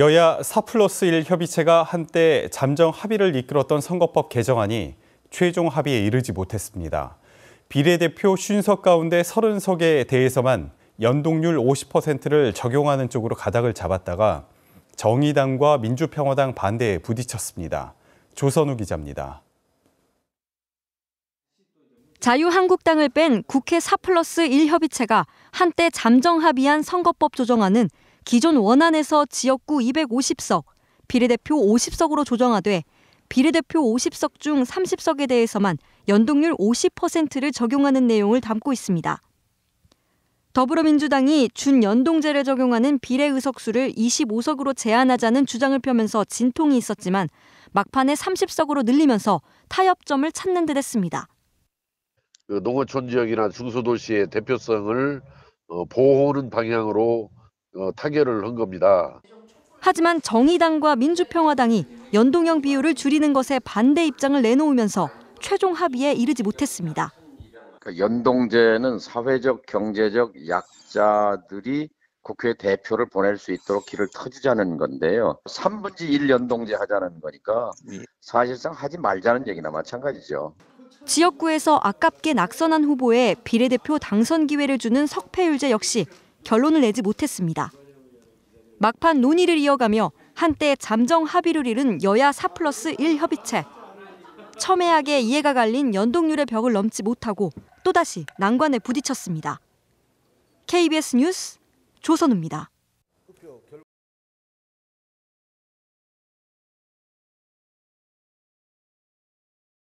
여야 4 플러스 1 협의체가 한때 잠정 합의를 이끌었던 선거법 개정안이 최종 합의에 이르지 못했습니다. 비례대표 50석 가운데 30석에 대해서만 연동률 50%를 적용하는 쪽으로 가닥을 잡았다가 정의당과 민주평화당 반대에 부딪혔습니다. 조선우 기자입니다. 자유한국당을 뺀 국회 4 플러스 1 협의체가 한때 잠정 합의한 선거법 조정안은 기존 원안에서 지역구 250석, 비례대표 50석으로 조정하되 비례대표 50석 중 30석에 대해서만 연동률 50%를 적용하는 내용을 담고 있습니다. 더불어민주당이 준연동제를 적용하는 비례의석수를 25석으로 제한하자는 주장을 펴면서 진통이 있었지만 막판에 30석으로 늘리면서 타협점을 찾는 듯 했습니다. 그 농어촌 지역이나 중소도시의 대표성을 어, 보호하는 방향으로 어, 타결을 한 겁니다. 하지만 정의당과 민주평화당이 연동형 비율을 줄이는 것에 반대 입장을 내놓으면서 최종 합의에 이르지 못했습니다. 그러니까 연동제는 사회적 경제적 약자들이 국회 대표를 보낼 수 있도록 길을 터주자는 건데요. 3분지 1 연동제 하자는 거니까 예. 사실상 하지 말자는 얘기나 마찬가지죠. 지역구에서 아깝게 낙선한 후보에 비례대표 당선 기회를 주는 석패율제 역시 결론을 내지 못했습니다. 막판 논의를 이어가며 한때 잠정 합의를 이룬 여야 4 플러스 1 협의체. 첨예하게 이해가 갈린 연동률의 벽을 넘지 못하고 또다시 난관에 부딪혔습니다. KBS 뉴스 조선우입니다.